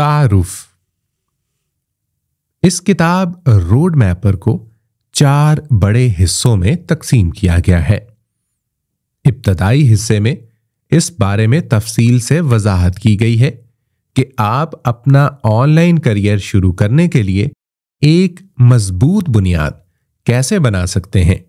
तारुफ इस किताब रोड मैपर को चार बड़े हिस्सों में तकसीम किया गया है इब्तदाई हिस्से में इस बारे में तफसील से वजाहत की गई है कि आप अपना ऑनलाइन करियर शुरू करने के लिए एक मजबूत बुनियाद कैसे बना सकते हैं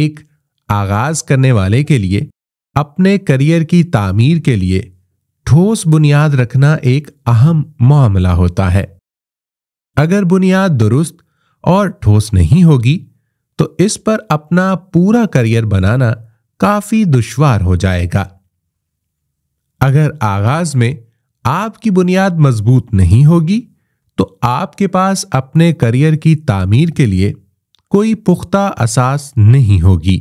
एक आगाज करने वाले के लिए अपने करियर की तामीर के लिए ठोस बुनियाद रखना एक अहम मामला होता है अगर बुनियाद दुरुस्त और ठोस नहीं होगी तो इस पर अपना पूरा करियर बनाना काफी दुश्वार हो जाएगा अगर आगाज में आपकी बुनियाद मजबूत नहीं होगी तो आपके पास अपने करियर की तामीर के लिए कोई पुख्ता असास नहीं होगी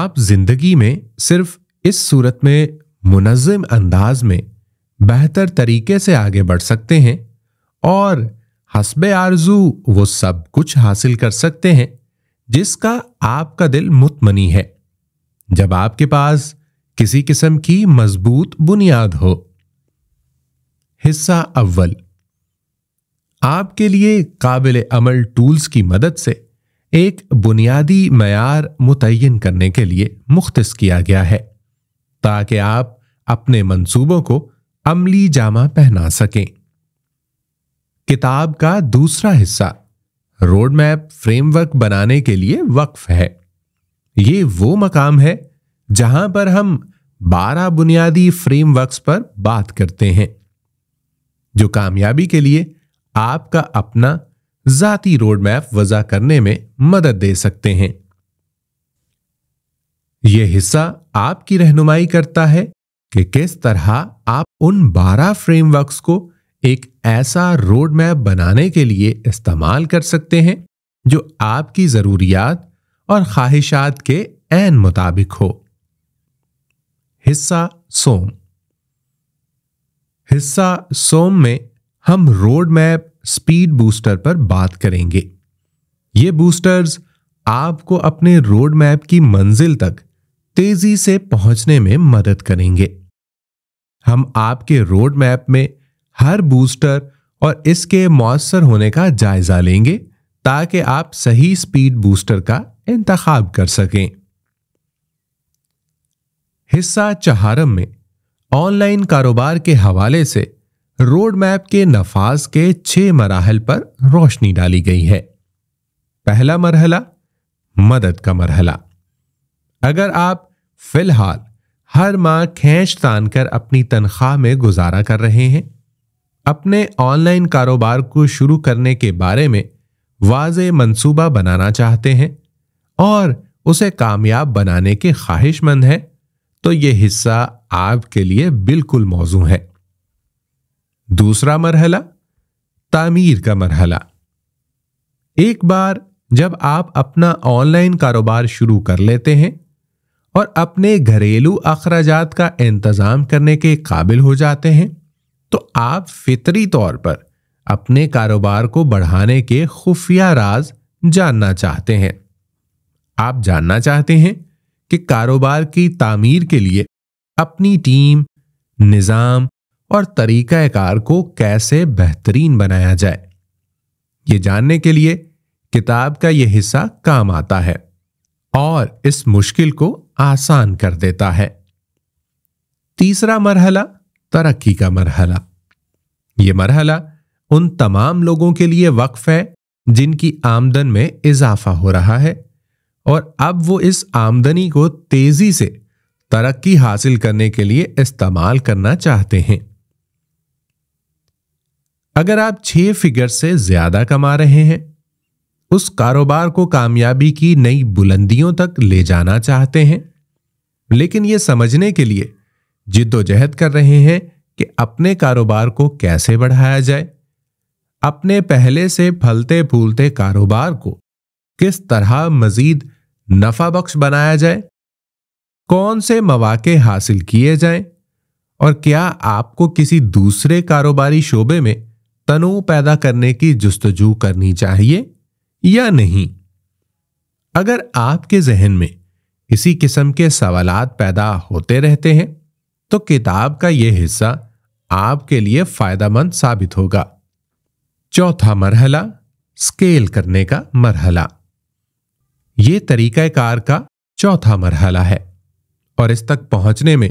आप जिंदगी में सिर्फ इस सूरत में मुनज़म अंदाज में बेहतर तरीके से आगे बढ़ सकते हैं और हसब आरजू वो सब कुछ हासिल कर सकते हैं जिसका आपका दिल मुतमनी है जब आपके पास किसी किस्म की मजबूत बुनियाद हो हिस्सा अव्वल आपके लिए काबिल अमल टूल्स की मदद से एक बुनियादी मैार मुतन करने के लिए मुख्त किया गया है ताकि आप अपने मंसूबों को अमली जामा पहना सकें किताब का दूसरा हिस्सा रोड मैप फ्रेमवर्क बनाने के लिए वक्फ है ये वो मकाम है जहां पर हम 12 बुनियादी फ्रेमवर्क्स पर बात करते हैं जो कामयाबी के लिए आपका अपना जाती रोड मैप वजह करने में मदद दे सकते हैं यह हिस्सा आपकी रहनुमाई करता है कि किस तरह आप उन 12 फ्रेमवर्क्स को एक ऐसा रोड मैप बनाने के लिए इस्तेमाल कर सकते हैं जो आपकी ज़रूरियात और ख्वाहिशात के एन मुताबिक हो हिस्सा सोम हिस्सा सोम में हम रोड मैप स्पीड बूस्टर पर बात करेंगे ये बूस्टर्स आपको अपने रोड मैप की मंजिल तक तेजी से पहुंचने में मदद करेंगे हम आपके रोड मैप में हर बूस्टर और इसके मौसर होने का जायज़ा लेंगे ताकि आप सही स्पीड बूस्टर का इंतखब कर सकें हिस्सा चहारम में ऑनलाइन कारोबार के हवाले से रोड मैप के नफाज के छह मराहल पर रोशनी डाली गई है पहला मरहला मदद का मरहला अगर आप फिलहाल हर माह खेच तान कर अपनी तनख्वाह में गुजारा कर रहे हैं अपने ऑनलाइन कारोबार को शुरू करने के बारे में वाज मंसूबा बनाना चाहते हैं और उसे कामयाब बनाने के ख्वाहिशमंद हैं तो ये हिस्सा आपके लिए बिल्कुल मौजू है दूसरा मरहला तामीर का मरहला एक बार जब आप अपना ऑनलाइन कारोबार शुरू कर लेते हैं और अपने घरेलू अखराज का इंतज़ाम करने के काबिल हो जाते हैं तो आप फितरी तौर पर अपने कारोबार को बढ़ाने के खुफिया राज जानना चाहते हैं आप जानना चाहते हैं कि कारोबार की तामीर के लिए अपनी टीम निज़ाम और तरीक़ाकार को कैसे बेहतरीन बनाया जाए ये जानने के लिए किताब का यह हिस्सा काम आता है और इस मुश्किल को आसान कर देता है तीसरा मरहला तरक्की का मरहला ये मरहला उन तमाम लोगों के लिए वक्फ है जिनकी आमदन में इजाफा हो रहा है और अब वो इस आमदनी को तेजी से तरक्की हासिल करने के लिए इस्तेमाल करना चाहते हैं अगर आप छह फिगर से ज्यादा कमा रहे हैं उस कारोबार को कामयाबी की नई बुलंदियों तक ले जाना चाहते हैं लेकिन यह समझने के लिए जिद्दोजहद कर रहे हैं कि अपने कारोबार को कैसे बढ़ाया जाए अपने पहले से फलते फूलते कारोबार को किस तरह मजीद नफा बख्श बनाया जाए कौन से मवाक़े हासिल किए जाएं और क्या आपको किसी दूसरे कारोबारी शोबे में तनु पैदा करने की जस्तजू करनी चाहिए या नहीं अगर आपके जहन में इसी किस्म के सवाल पैदा होते रहते हैं तो किताब का यह हिस्सा आपके लिए फायदामंद साबित होगा चौथा मरहला स्केल करने का मरहला ये तरीक़ाकार का चौथा मरहला है और इस तक पहुंचने में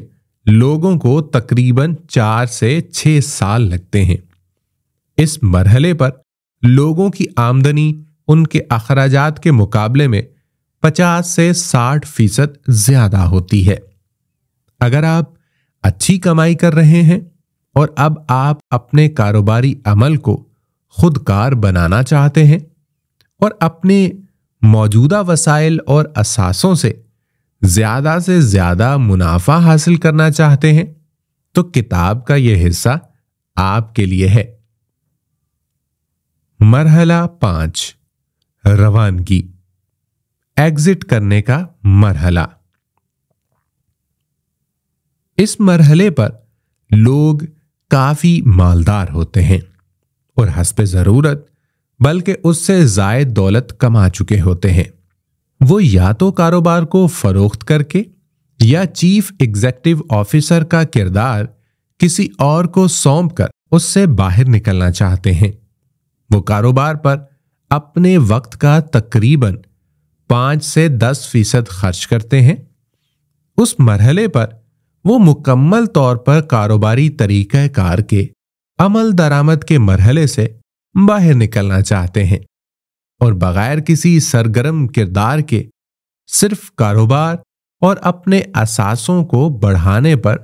लोगों को तकरीबन चार से छह साल लगते हैं इस मरहले पर लोगों की आमदनी उनके अखराज के मुकाबले में 50 से 60 फीसद ज्यादा होती है अगर आप अच्छी कमाई कर रहे हैं और अब आप अपने कारोबारी अमल को खुदकार बनाना चाहते हैं और अपने मौजूदा वसाइल और असासों से ज़्यादा से ज़्यादा मुनाफा हासिल करना चाहते हैं तो किताब का यह हिस्सा आपके लिए है मरहला पांच रवानगी एग्जिट करने का मरहला इस मरहले पर लोग काफ़ी मालदार होते हैं और हसब ज़रूरत बल्कि उससे जायद दौलत कमा चुके होते हैं वो या तो कारोबार को फ़रोख्त करके या चीफ एग्जेक्टिव ऑफिसर का किरदार किसी और को सौंप कर उससे बाहर निकलना चाहते हैं वो कारोबार पर अपने वक्त का तकरीबन पाँच से दस फीसद खर्च करते हैं उस मरहले पर वो मुकम्मल तौर पर कारोबारी कार के अमल दरामद के मरहले से बाहर निकलना चाहते हैं और बगैर किसी सरगर्म किरदार के सिर्फ कारोबार और अपने असासों को बढ़ाने पर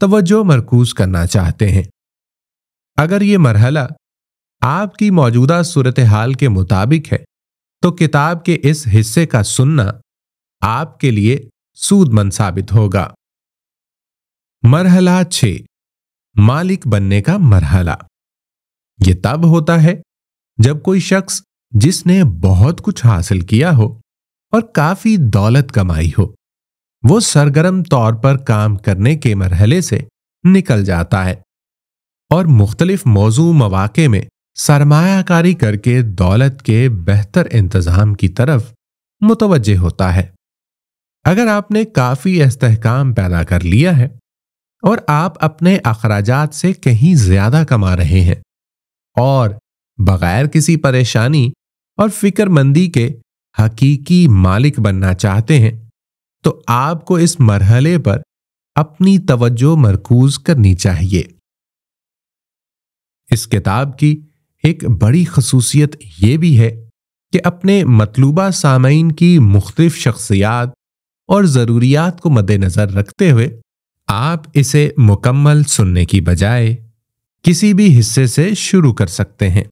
तवज्जो मरकूज करना चाहते हैं अगर ये मरहला आपकी मौजूदा सूरत हाल के मुताबिक है तो किताब के इस हिस्से का सुनना आपके लिए सूदमंद साबित होगा मरहला छ मालिक बनने का मरहला ये तब होता है जब कोई शख्स जिसने बहुत कुछ हासिल किया हो और काफी दौलत कमाई हो वो सरगर्म तौर पर काम करने के मरहले से निकल जाता है और मुख्तलिफ मौजू मवाक़े में सरमायाकारी करके दौलत के बेहतर इंतजाम की तरफ मुतवजह होता है अगर आपने काफ़ी इस्तेकाम पैदा कर लिया है और आप अपने अखराज से कहीं ज़्यादा कमा रहे हैं और बगैर किसी परेशानी और फिक्रमंदी के हकीकी मालिक बनना चाहते हैं तो आपको इस मरहले पर अपनी तवज्जो मरकूज करनी चाहिए इस किताब की एक बड़ी खसूसियत ये भी है कि अपने मतलूबा सामीन की मुख्तफ शख्सियात और ज़रूरियात को मद्देनज़र रखते हुए आप इसे मुकम्मल सुनने की बजाय किसी भी हिस्से से शुरू कर सकते हैं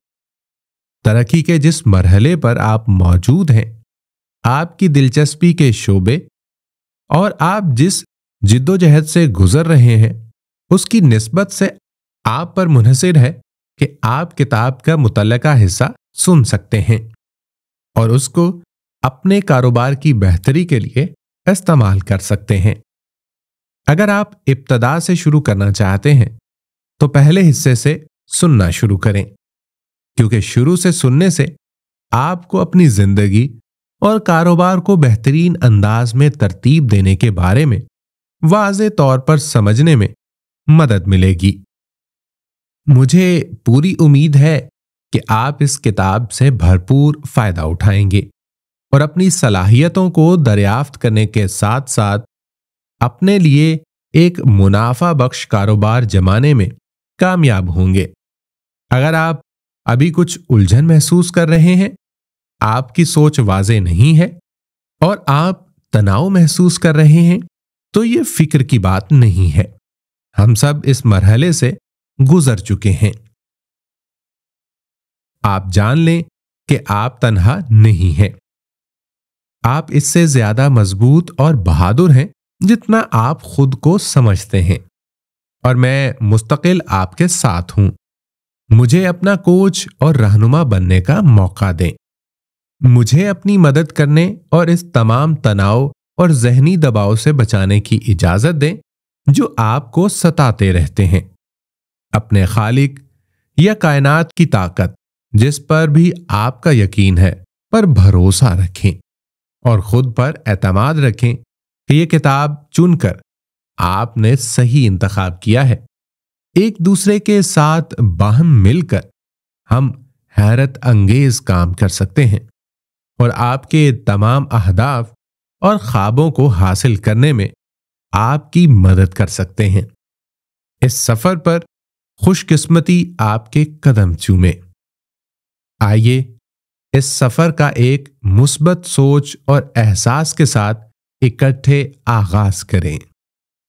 तरक्की के जिस मरहले पर आप मौजूद हैं आपकी दिलचस्पी के शोबे और आप जिस जिद्दोजहद से गुजर रहे हैं उसकी नस्बत से आप पर मुनहसर है कि आप किताब का मुतल हिस्सा सुन सकते हैं और उसको अपने कारोबार की बेहतरी के लिए इस्तेमाल कर सकते हैं अगर आप इब्तदा से शुरू करना चाहते हैं तो पहले हिस्से से सुनना शुरू करें क्योंकि शुरू से सुनने से आपको अपनी जिंदगी और कारोबार को बेहतरीन अंदाज में तरतीब देने के बारे में वाज तौर पर समझने में मदद मिलेगी मुझे पूरी उम्मीद है कि आप इस किताब से भरपूर फायदा उठाएंगे और अपनी सलाहियतों को दरियाफ्त करने के साथ साथ अपने लिए एक मुनाफा बख्श कारोबार जमाने में कामयाब होंगे अगर आप अभी कुछ उलझन महसूस कर रहे हैं आपकी सोच वाजे नहीं है और आप तनाव महसूस कर रहे हैं तो ये फिक्र की बात नहीं है हम सब इस मरहले से गुजर चुके हैं आप जान लें कि आप तनहा नहीं हैं आप इससे ज्यादा मजबूत और बहादुर हैं जितना आप खुद को समझते हैं और मैं मुस्तकिल आपके साथ हूं मुझे अपना कोच और रहनुमा बनने का मौका दें मुझे अपनी मदद करने और इस तमाम तनाव और जहनी दबाव से बचाने की इजाजत दें जो आपको सताते रहते हैं अपने खालिक या कायनात की ताकत जिस पर भी आपका यकीन है पर भरोसा रखें और खुद पर एतमाद रखें कि ये किताब चुनकर आपने सही इंतखब किया है एक दूसरे के साथ बाहम मिलकर हम हैरत अंगेज काम कर सकते हैं और आपके तमाम अहदाफ और ख्वाबों को हासिल करने में आपकी मदद कर सकते हैं इस सफर पर खुशकिस्मती आपके कदम चूमे आइए इस सफर का एक मुस्बत सोच और एहसास के साथ इकट्ठे आगाज करें